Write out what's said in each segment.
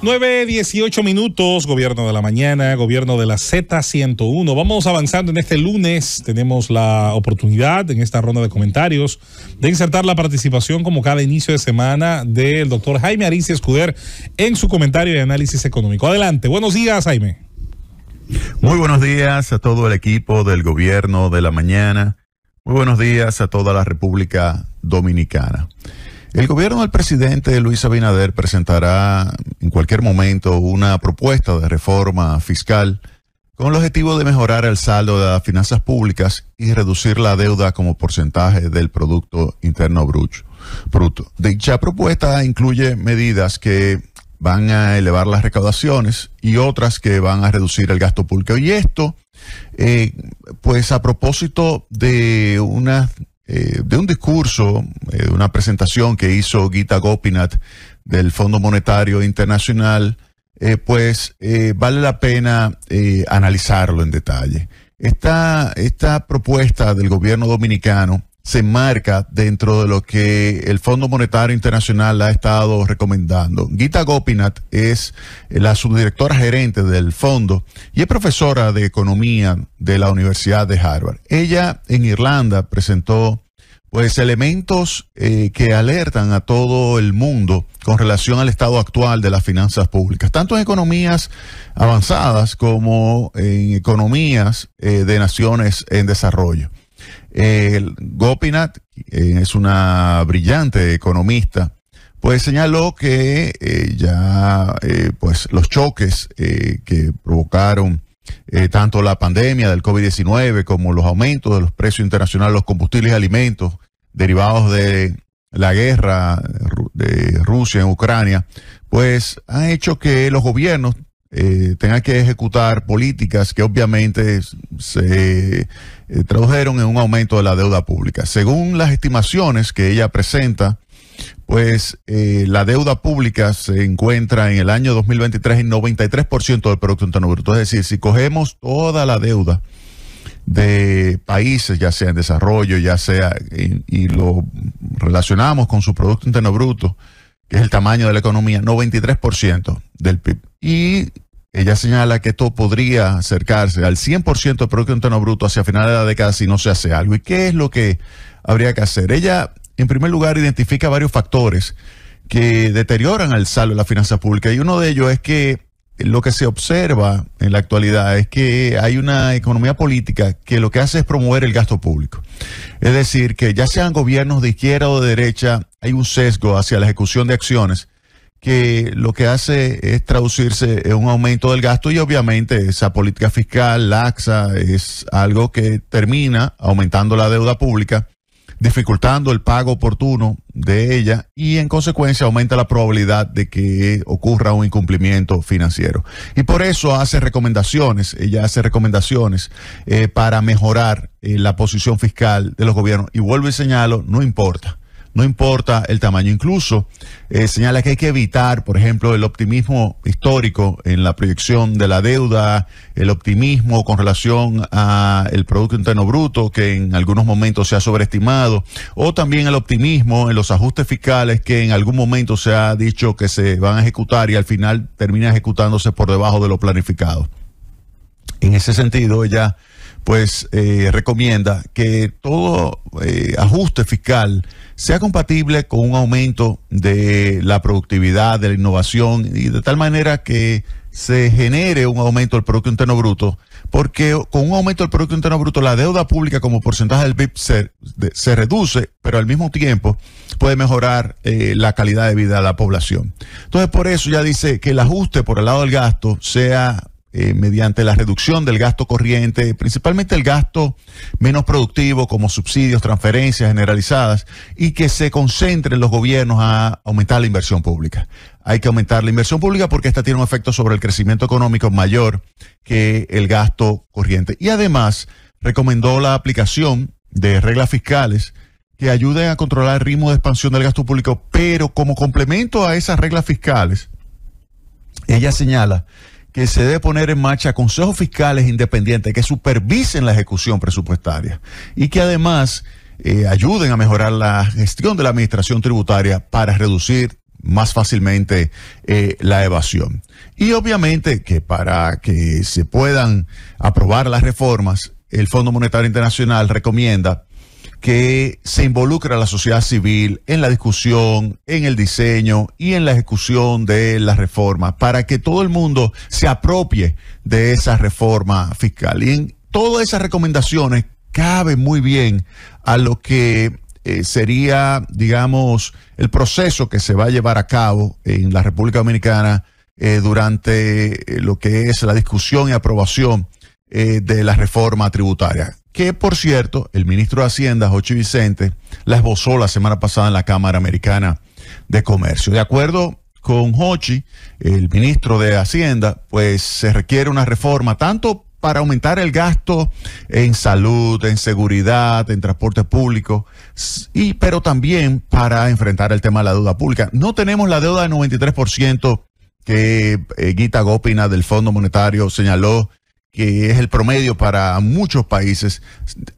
9.18 minutos, gobierno de la mañana, gobierno de la Z101. Vamos avanzando en este lunes. Tenemos la oportunidad en esta ronda de comentarios de insertar la participación como cada inicio de semana del doctor Jaime Aricia Escuder en su comentario de análisis económico. Adelante, buenos días Jaime. Muy buenos días a todo el equipo del gobierno de la mañana. Muy buenos días a toda la República Dominicana. El gobierno del presidente Luis Abinader presentará en cualquier momento una propuesta de reforma fiscal con el objetivo de mejorar el saldo de las finanzas públicas y reducir la deuda como porcentaje del Producto Interno Bruto. Dicha propuesta incluye medidas que van a elevar las recaudaciones y otras que van a reducir el gasto público. Y esto, eh, pues a propósito de unas eh, de un discurso, eh, de una presentación que hizo Gita Gopinath del Fondo Monetario Internacional, eh, pues vale la pena analizarlo en detalle. esta propuesta del gobierno dominicano se marca dentro de lo que el Fondo Monetario Internacional ha estado recomendando. Gita Gopinath es la subdirectora gerente del fondo y es profesora de economía de la Universidad de Harvard. Ella en Irlanda presentó pues elementos eh, que alertan a todo el mundo con relación al estado actual de las finanzas públicas, tanto en economías avanzadas como en economías eh, de naciones en desarrollo el Gopinath, es una brillante economista, pues señaló que eh, ya eh, pues los choques eh, que provocaron tanto la pandemia del COVID-19 como los aumentos de los precios internacionales de los combustibles y alimentos derivados de la guerra de Rusia en Ucrania, pues han hecho que los gobiernos eh, tenga que ejecutar políticas que obviamente se eh, tradujeron en un aumento de la deuda pública. Según las estimaciones que ella presenta, pues eh, la deuda pública se encuentra en el año 2023 en 93% del Producto Interno Bruto. Es decir, si cogemos toda la deuda de países, ya sea en desarrollo, ya sea, y, y lo relacionamos con su Producto Interno Bruto, que es el tamaño de la economía, 93% del PIB y ella señala que esto podría acercarse al 100% del Producto Interno Bruto hacia finales de la década si no se hace algo. ¿Y qué es lo que habría que hacer? Ella, en primer lugar, identifica varios factores que deterioran el saldo de la finanza pública y uno de ellos es que lo que se observa en la actualidad es que hay una economía política que lo que hace es promover el gasto público. Es decir, que ya sean gobiernos de izquierda o de derecha, hay un sesgo hacia la ejecución de acciones que lo que hace es traducirse en un aumento del gasto y obviamente esa política fiscal laxa es algo que termina aumentando la deuda pública, dificultando el pago oportuno de ella y en consecuencia aumenta la probabilidad de que ocurra un incumplimiento financiero. Y por eso hace recomendaciones, ella hace recomendaciones eh, para mejorar eh, la posición fiscal de los gobiernos. Y vuelvo y señalo, no importa no importa el tamaño. Incluso eh, señala que hay que evitar, por ejemplo, el optimismo histórico en la proyección de la deuda, el optimismo con relación al Producto Interno Bruto, que en algunos momentos se ha sobreestimado, o también el optimismo en los ajustes fiscales que en algún momento se ha dicho que se van a ejecutar y al final termina ejecutándose por debajo de lo planificado. En ese sentido, ella pues eh, recomienda que todo eh, ajuste fiscal sea compatible con un aumento de la productividad, de la innovación y de tal manera que se genere un aumento del Producto Interno Bruto, porque con un aumento del Producto Interno Bruto la deuda pública como porcentaje del PIB se, reduce, pero al mismo tiempo puede mejorar eh, la calidad de vida de la población. Entonces por eso ya dice que el ajuste por el lado del gasto sea eh, mediante la reducción del gasto corriente, principalmente el gasto menos productivo como subsidios, transferencias generalizadas, y que se concentren los gobiernos a aumentar la inversión pública. Hay que aumentar la inversión pública porque esta tiene un efecto sobre el crecimiento económico mayor que el gasto corriente. Y además recomendó la aplicación de reglas fiscales que ayuden a controlar el ritmo de expansión del gasto público, pero como complemento a esas reglas fiscales, ella señala que se debe poner en marcha consejos fiscales independientes que supervisen la ejecución presupuestaria y que además eh, ayuden a mejorar la gestión de la administración tributaria para reducir más fácilmente eh, la evasión. Y obviamente que para que se puedan aprobar las reformas, el Fondo Monetario Internacional recomienda que se a la sociedad civil en la discusión, en el diseño y en la ejecución de las reforma, para que todo el mundo se apropie de esa reforma fiscal. Y en todas esas recomendaciones cabe muy bien a lo que eh, sería, digamos, el proceso que se va a llevar a cabo en la República Dominicana eh, durante eh, lo que es la discusión y aprobación de la reforma tributaria que por cierto, el ministro de Hacienda, Jochi Vicente, la esbozó la semana pasada en la Cámara Americana de Comercio. De acuerdo con Hochi, el ministro de Hacienda, pues se requiere una reforma tanto para aumentar el gasto en salud, en seguridad, en transporte público, y, pero también para enfrentar el tema de la deuda pública. No tenemos la deuda del 93% que eh, Guita Gita Gópina del Fondo Monetario señaló que es el promedio para muchos países,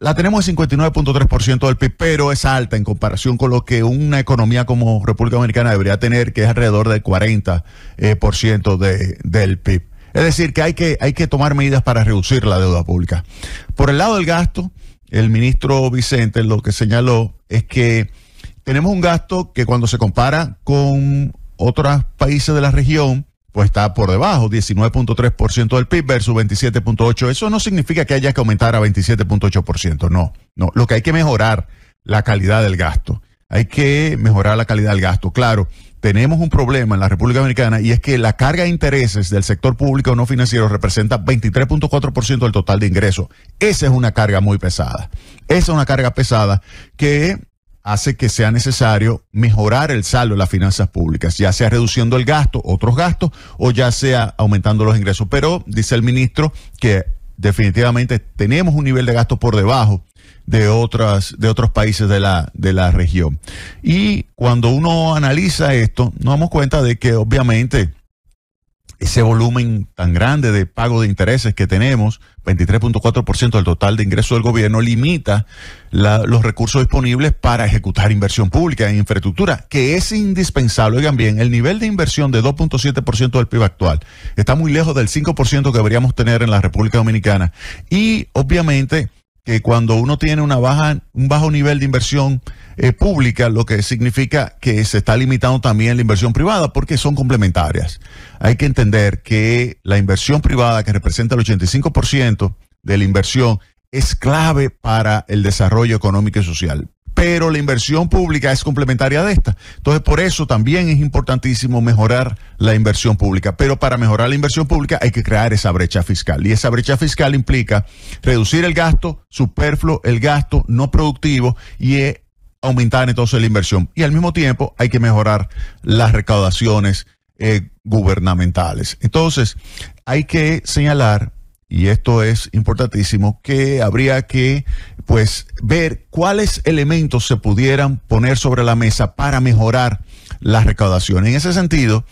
la tenemos en 59.3% del PIB, pero es alta en comparación con lo que una economía como República Dominicana debería tener, que es alrededor del 40% eh, del PIB. Es decir, que hay, que hay que tomar medidas para reducir la deuda pública. Por el lado del gasto, el ministro Vicente lo que señaló es que tenemos un gasto que cuando se compara con otros países de la región, pues está por debajo, 19.3% del PIB versus 27.8%. Eso no significa que haya que aumentar a 27.8%, no, no. Lo que hay que mejorar la calidad del gasto. Hay que mejorar la calidad del gasto. Claro, tenemos un problema en la República Dominicana y es que la carga de intereses del sector público no financiero representa 23.4% del total de ingresos. Esa es una carga muy pesada. Esa es una carga pesada que hace que sea necesario mejorar el saldo de las finanzas públicas, ya sea reduciendo el gasto, otros gastos, o ya sea aumentando los ingresos. Pero dice el ministro que definitivamente tenemos un nivel de gasto por debajo de otras de otros países de la de la región. Y cuando uno analiza esto, nos damos cuenta de que obviamente ese volumen tan grande de pago de intereses que tenemos, 23.4% del total de ingresos del gobierno, limita los recursos disponibles para ejecutar inversión pública en infraestructura, que es indispensable. Oigan bien, el nivel de inversión de 2.7% del PIB actual está muy lejos del 5% que deberíamos tener en la República Dominicana. Y obviamente que cuando uno tiene una baja, un bajo nivel de inversión, eh, pública, lo que significa que se está limitando también la inversión privada porque son complementarias. Hay que entender que la inversión privada, que representa el 85% de la inversión, es clave para el desarrollo económico y social. Pero la inversión pública es complementaria de esta. Entonces, por eso también es importantísimo mejorar la inversión pública. Pero para mejorar la inversión pública hay que crear esa brecha fiscal. Y esa brecha fiscal implica reducir el gasto superfluo, el gasto no productivo y eh, aumentar entonces la inversión. Y al mismo tiempo hay que mejorar las recaudaciones eh, gubernamentales. Entonces, hay que señalar, y esto es importantísimo, que habría que pues ver cuáles elementos se pudieran poner sobre la mesa para mejorar las recaudaciones. En ese sentido,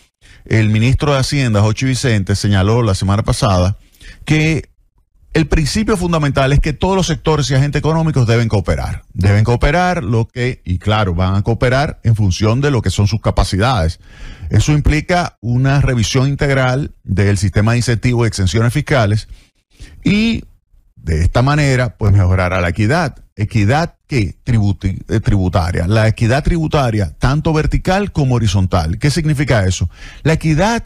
el ministro de Hacienda, Jochi Vicente, señaló la semana pasada que el principio fundamental es que todos los sectores y agentes económicos deben cooperar. Deben cooperar lo que, y claro, van a cooperar en función de lo que son sus capacidades. Eso implica una revisión integral del sistema de incentivos y exenciones fiscales y de esta manera, pues mejorará la equidad. Equidad qué? Eh, tributaria. La equidad tributaria, tanto vertical como horizontal. ¿Qué significa eso? La equidad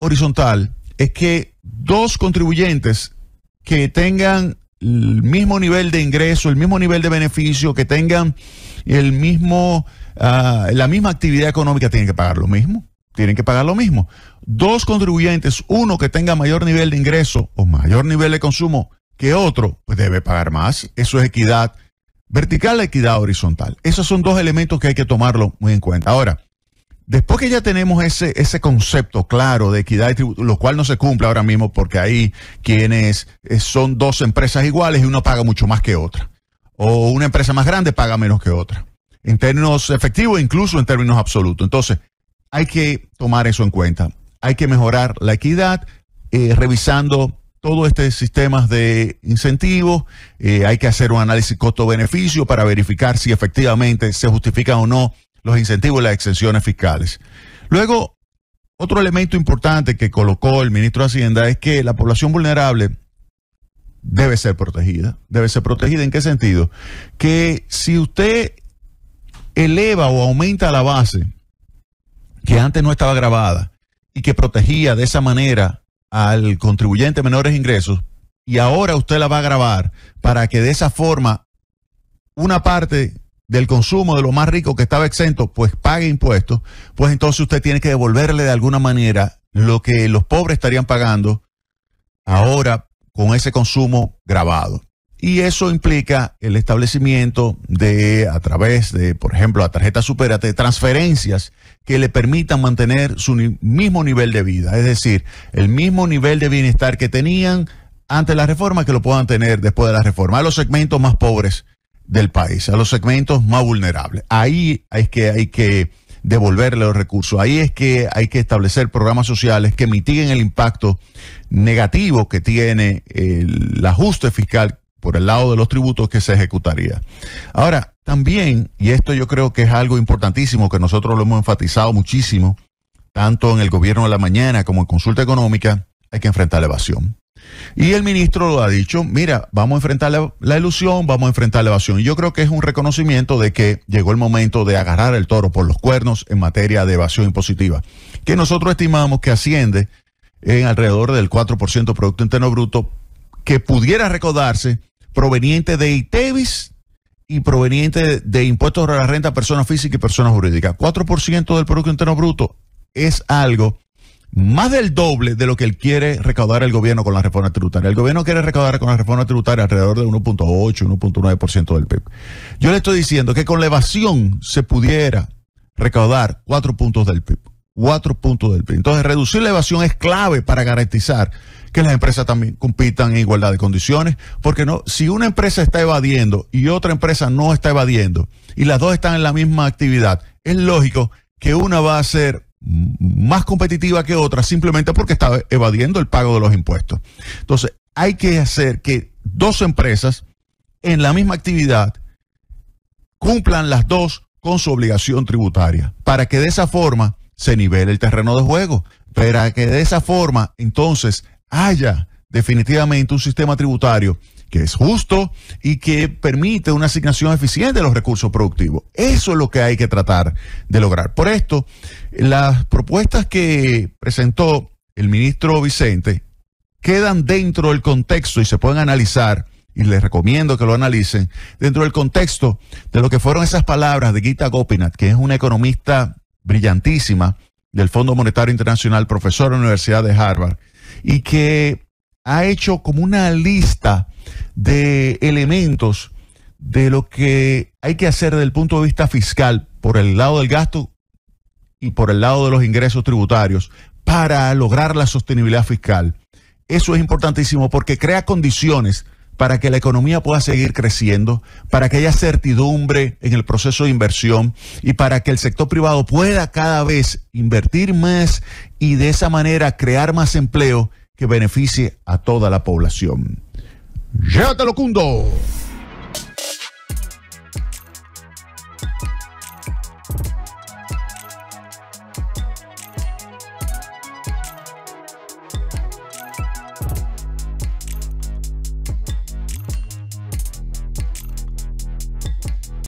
horizontal es que dos contribuyentes que tengan el mismo nivel de ingreso, el mismo nivel de beneficio, que tengan el mismo, ah, la misma actividad económica, tienen que pagar lo mismo. Tienen que pagar lo mismo. Dos contribuyentes, uno que tenga mayor nivel de ingreso o mayor nivel de consumo que otro, pues debe pagar más. Eso es equidad vertical, equidad horizontal. Esos son dos elementos que hay que tomarlo muy en cuenta. Ahora, Después que ya tenemos ese, ese concepto claro de equidad y lo cual no se cumple ahora mismo porque hay quienes eh, son dos empresas iguales y una paga mucho más que otra. O una empresa más grande paga menos que otra. En términos efectivos, incluso en términos absolutos. Entonces, hay que tomar eso en cuenta. Hay que mejorar la equidad eh, revisando todo este sistemas de incentivos. Eh, hay que hacer un análisis costo-beneficio para verificar si efectivamente se justifica o no los incentivos y las exenciones fiscales. Luego, otro elemento importante que colocó el ministro de Hacienda es que la población vulnerable debe ser protegida. Debe ser protegida en qué sentido? Que si usted eleva o aumenta la base que antes no estaba grabada y que protegía de esa manera al contribuyente menores ingresos, y ahora usted la va a grabar para que de esa forma una parte del consumo de lo más rico que estaba exento, pues pague impuestos, pues entonces usted tiene que devolverle de alguna manera lo que los pobres estarían pagando ahora con ese consumo grabado. Y eso implica el establecimiento de, a través de, por ejemplo, la tarjeta Superate, transferencias que le permitan mantener su mismo nivel de vida, es decir, el mismo nivel de bienestar que tenían antes de la reforma que lo puedan tener después de la reforma, a los segmentos más pobres del país, a los segmentos más vulnerables. Ahí es que hay que devolverle los recursos. Ahí es que hay que establecer programas sociales que mitiguen el impacto negativo que tiene el ajuste fiscal por el lado de los tributos que se ejecutaría. Ahora, también, y esto yo creo que es algo importantísimo que nosotros lo hemos enfatizado muchísimo, tanto en el gobierno de la mañana como en consulta económica, hay que enfrentar la evasión. Y el ministro lo ha dicho, mira, vamos a enfrentar la, ilusión, vamos a enfrentar la evasión. Y yo creo que es un reconocimiento de que llegó el momento de agarrar el toro por los cuernos en materia de evasión impositiva, que nosotros estimamos que asciende en alrededor del 4% Producto Interno Bruto, que pudiera recordarse proveniente de ITEVIS y proveniente de impuestos sobre la renta a personas físicas y personas jurídicas. 4% del Producto Interno Bruto es algo más del doble de lo que él quiere recaudar el gobierno con la reforma tributaria. El gobierno quiere recaudar con la reforma tributaria alrededor de 1.8, 1.9% del PIB. Yo le estoy diciendo que con la evasión se pudiera recaudar cuatro puntos del PIB. cuatro puntos del PIB. Entonces, reducir la evasión es clave para garantizar que las empresas también compitan en igualdad de condiciones, porque no si una empresa está evadiendo y otra empresa no está evadiendo y las dos están en la misma actividad, es lógico que una va a ser más competitiva que otra simplemente porque estaba evadiendo el pago de los impuestos. Entonces, hay que hacer que dos empresas en la misma actividad cumplan las dos con su obligación tributaria, para que de esa forma se nivele el terreno de juego, para que de esa forma entonces haya definitivamente un sistema tributario que es justo y que permite una asignación eficiente de los recursos productivos. Eso es lo que hay que tratar de lograr. Por esto, las propuestas que presentó el ministro Vicente quedan dentro del contexto y se pueden analizar y les recomiendo que lo analicen, dentro del contexto de lo que fueron esas palabras de Gita Gopinath, que es una economista brillantísima del Fondo Monetario Internacional, profesora de la Universidad de Harvard, y que ha hecho como una lista de elementos de lo que hay que hacer desde el punto de vista fiscal por el lado del gasto y por el lado de los ingresos tributarios para lograr la sostenibilidad fiscal. Eso es importantísimo porque crea condiciones para que la economía pueda seguir creciendo, para que haya certidumbre en el proceso de inversión y para que el sector privado pueda cada vez invertir más y de esa manera crear más empleo que beneficie a toda la población. Ya te cundo.